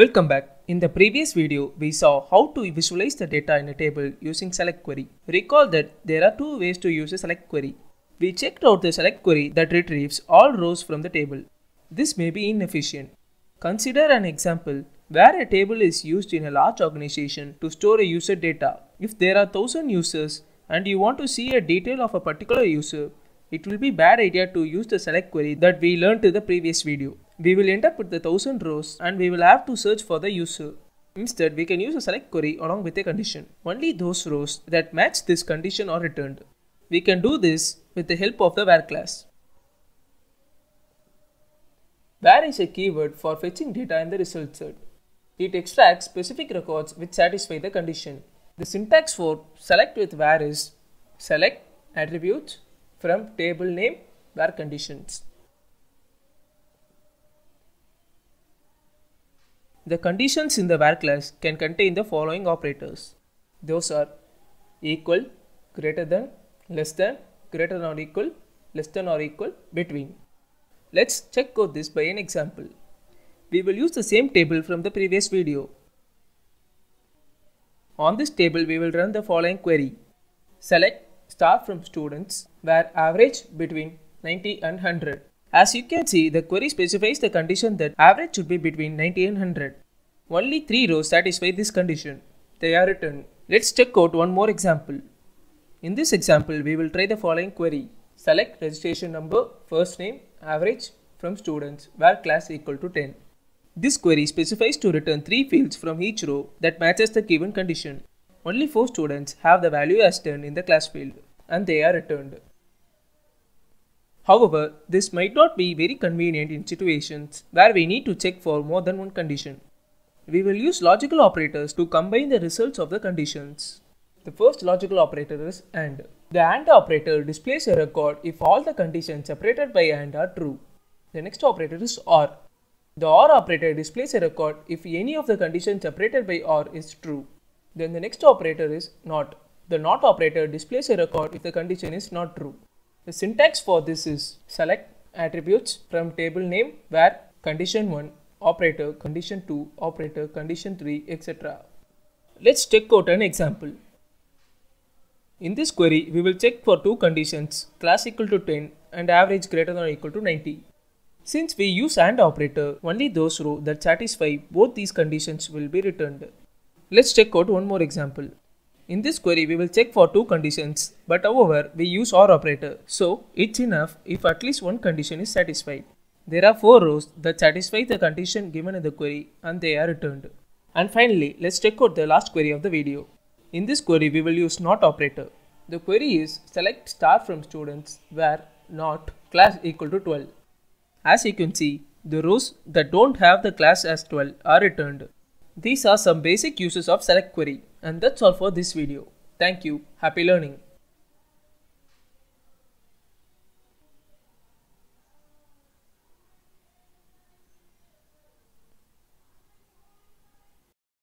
Welcome back. In the previous video, we saw how to visualize the data in a table using select query. Recall that there are two ways to use a select query. We checked out the select query that retrieves all rows from the table. This may be inefficient. Consider an example where a table is used in a large organization to store a user data. If there are 1000 users and you want to see a detail of a particular user, it will be bad idea to use the select query that we learned in the previous video. We will enter with the 1000 rows and we will have to search for the user. Instead, we can use a select query along with a condition. Only those rows that match this condition are returned. We can do this with the help of the WHERE class. WHERE is a keyword for fetching data in the result set. It extracts specific records which satisfy the condition. The syntax for select with WHERE is select attributes from table name where conditions. The conditions in the var class can contain the following operators. Those are equal, greater than, less than, greater than or equal, less than or equal, between. Let's check out this by an example. We will use the same table from the previous video. On this table, we will run the following query. Select star from students where average between 90 and 100. As you can see, the query specifies the condition that average should be between 90 and 100. Only 3 rows satisfy this condition. They are written. Let's check out one more example. In this example, we will try the following query. Select registration number, first name, average from students where class equal to 10. This query specifies to return 3 fields from each row that matches the given condition. Only 4 students have the value as 10 in the class field and they are returned. However, this might not be very convenient in situations where we need to check for more than one condition. We will use logical operators to combine the results of the conditions. The first logical operator is AND. The AND operator displays a record if all the conditions separated by AND are true. The next operator is OR. The OR operator displays a record if any of the conditions separated by OR is true. Then the next operator is NOT. The NOT operator displays a record if the condition is not true. The syntax for this is select attributes from table name where condition 1 operator, condition 2 operator, condition 3 etc. Let's check out an example. In this query, we will check for two conditions class equal to 10 and average greater than or equal to 90. Since we use AND operator, only those rows that satisfy both these conditions will be returned. Let's check out one more example. In this query, we will check for two conditions, but however, we use OR operator. So, it's enough if at least one condition is satisfied. There are four rows that satisfy the condition given in the query and they are returned. And finally, let's check out the last query of the video. In this query, we will use NOT operator. The query is select star from students where NOT class equal to 12. As you can see, the rows that don't have the class as 12 are returned. These are some basic uses of select query and that's all for this video. Thank you. Happy learning.